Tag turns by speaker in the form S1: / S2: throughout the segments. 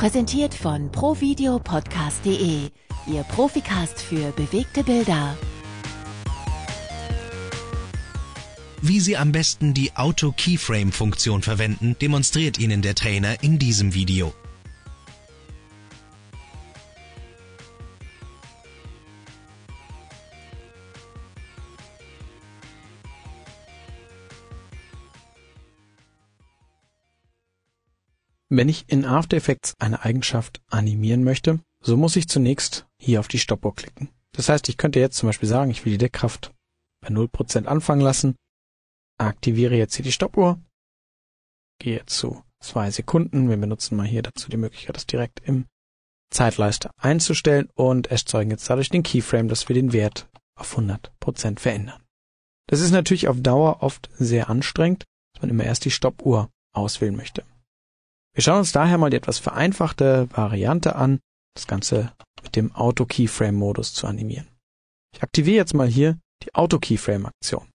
S1: Präsentiert von provideopodcast.de, Ihr Profikast für bewegte Bilder. Wie Sie am besten die Auto-Keyframe-Funktion verwenden, demonstriert Ihnen der Trainer in diesem Video. Wenn ich in After Effects eine Eigenschaft animieren möchte, so muss ich zunächst hier auf die Stoppuhr klicken. Das heißt, ich könnte jetzt zum Beispiel sagen, ich will die Deckkraft bei 0% anfangen lassen, aktiviere jetzt hier die Stoppuhr, gehe zu zwei Sekunden. Wir benutzen mal hier dazu die Möglichkeit, das direkt im Zeitleister einzustellen und erzeugen jetzt dadurch den Keyframe, dass wir den Wert auf 100% verändern. Das ist natürlich auf Dauer oft sehr anstrengend, dass man immer erst die Stoppuhr auswählen möchte. Wir schauen uns daher mal die etwas vereinfachte Variante an, das Ganze mit dem Auto-Keyframe-Modus zu animieren. Ich aktiviere jetzt mal hier die Auto-Keyframe-Aktion.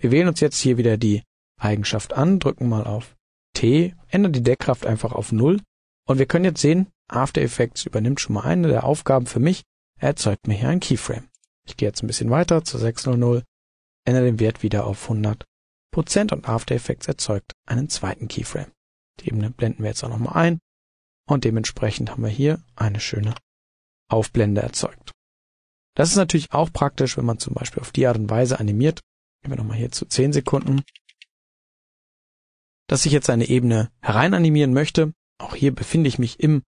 S1: Wir wählen uns jetzt hier wieder die Eigenschaft an, drücken mal auf T, ändern die Deckkraft einfach auf 0 und wir können jetzt sehen, After Effects übernimmt schon mal eine der Aufgaben für mich, er erzeugt mir hier ein Keyframe. Ich gehe jetzt ein bisschen weiter zu 600, ändere den Wert wieder auf 100% und After Effects erzeugt einen zweiten Keyframe. Die Ebene blenden wir jetzt auch nochmal ein und dementsprechend haben wir hier eine schöne Aufblende erzeugt. Das ist natürlich auch praktisch, wenn man zum Beispiel auf die Art und Weise animiert. Gehen wir nochmal hier zu 10 Sekunden. Dass ich jetzt eine Ebene herein animieren möchte. Auch hier befinde ich mich im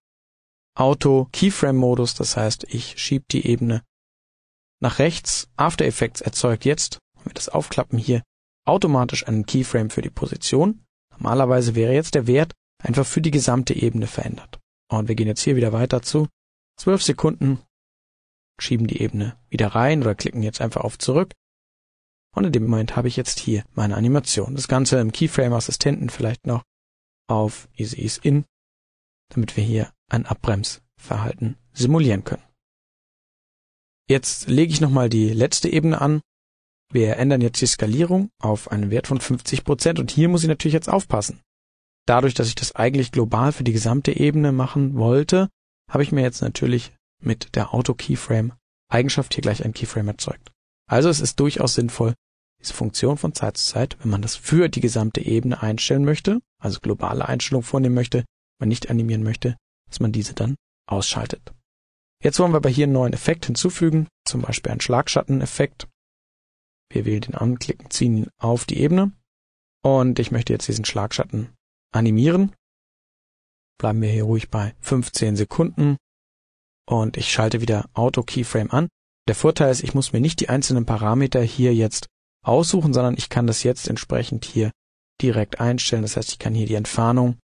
S1: Auto-Keyframe-Modus. Das heißt, ich schiebe die Ebene nach rechts. After Effects erzeugt jetzt, wenn wir das aufklappen hier, automatisch einen Keyframe für die Position. Normalerweise wäre jetzt der Wert einfach für die gesamte Ebene verändert. Und wir gehen jetzt hier wieder weiter zu 12 Sekunden, schieben die Ebene wieder rein oder klicken jetzt einfach auf zurück. Und in dem Moment habe ich jetzt hier meine Animation. Das Ganze im Keyframe Assistenten vielleicht noch auf Easy Ease In, damit wir hier ein Abbremsverhalten simulieren können. Jetzt lege ich nochmal die letzte Ebene an wir ändern jetzt die Skalierung auf einen Wert von 50% und hier muss ich natürlich jetzt aufpassen. Dadurch, dass ich das eigentlich global für die gesamte Ebene machen wollte, habe ich mir jetzt natürlich mit der Auto-Keyframe-Eigenschaft hier gleich ein Keyframe erzeugt. Also es ist durchaus sinnvoll, diese Funktion von Zeit zu Zeit, wenn man das für die gesamte Ebene einstellen möchte, also globale Einstellung vornehmen möchte, man nicht animieren möchte, dass man diese dann ausschaltet. Jetzt wollen wir aber hier einen neuen Effekt hinzufügen, zum Beispiel einen Schlagschatten-Effekt. Wir wählen den anklicken, ziehen ihn auf die Ebene und ich möchte jetzt diesen Schlagschatten animieren. Bleiben wir hier ruhig bei 15 Sekunden und ich schalte wieder Auto Keyframe an. Der Vorteil ist, ich muss mir nicht die einzelnen Parameter hier jetzt aussuchen, sondern ich kann das jetzt entsprechend hier direkt einstellen. Das heißt, ich kann hier die Entfernung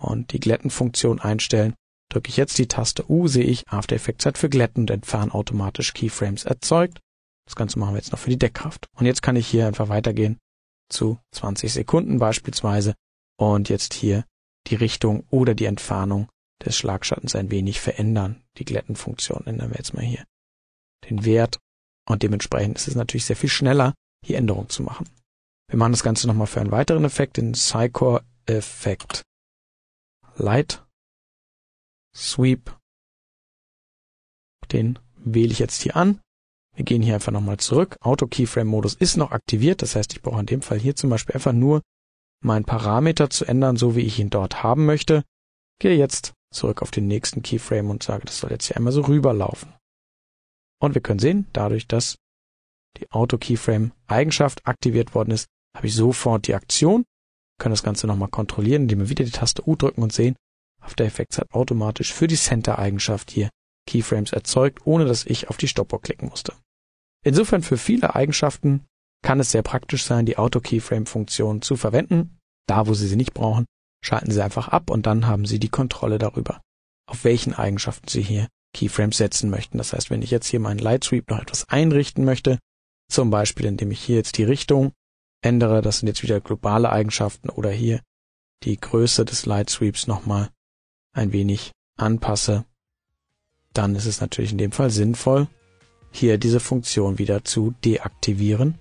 S1: und die Glättenfunktion einstellen. Drücke ich jetzt die Taste U, sehe ich, After Effects hat für Glätten und Entfernen automatisch Keyframes erzeugt. Das Ganze machen wir jetzt noch für die Deckkraft. Und jetzt kann ich hier einfach weitergehen zu 20 Sekunden beispielsweise und jetzt hier die Richtung oder die Entfernung des Schlagschattens ein wenig verändern. Die Glättenfunktion ändern wir jetzt mal hier den Wert und dementsprechend ist es natürlich sehr viel schneller, hier Änderungen zu machen. Wir machen das Ganze nochmal für einen weiteren Effekt, den Psychor-Effekt. Light, Sweep, den wähle ich jetzt hier an wir gehen hier einfach nochmal zurück. Auto-Keyframe-Modus ist noch aktiviert. Das heißt, ich brauche in dem Fall hier zum Beispiel einfach nur meinen Parameter zu ändern, so wie ich ihn dort haben möchte. Gehe jetzt zurück auf den nächsten Keyframe und sage, das soll jetzt hier einmal so rüberlaufen. Und wir können sehen, dadurch, dass die Auto-Keyframe-Eigenschaft aktiviert worden ist, habe ich sofort die Aktion, wir können das Ganze nochmal kontrollieren, indem wir wieder die Taste U drücken und sehen, After Effects hat automatisch für die Center-Eigenschaft hier Keyframes erzeugt, ohne dass ich auf die Stoppuhr klicken musste. Insofern für viele Eigenschaften kann es sehr praktisch sein, die Auto-Keyframe-Funktion zu verwenden. Da, wo Sie sie nicht brauchen, schalten Sie einfach ab und dann haben Sie die Kontrolle darüber, auf welchen Eigenschaften Sie hier Keyframes setzen möchten. Das heißt, wenn ich jetzt hier meinen Light Sweep noch etwas einrichten möchte, zum Beispiel indem ich hier jetzt die Richtung ändere, das sind jetzt wieder globale Eigenschaften oder hier die Größe des Light Sweeps nochmal ein wenig anpasse, dann ist es natürlich in dem Fall sinnvoll, hier diese Funktion wieder zu deaktivieren,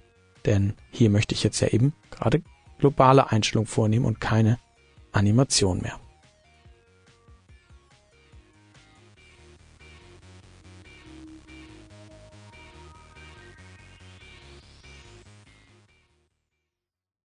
S1: denn hier möchte ich jetzt ja eben gerade globale Einstellung vornehmen und keine Animation mehr.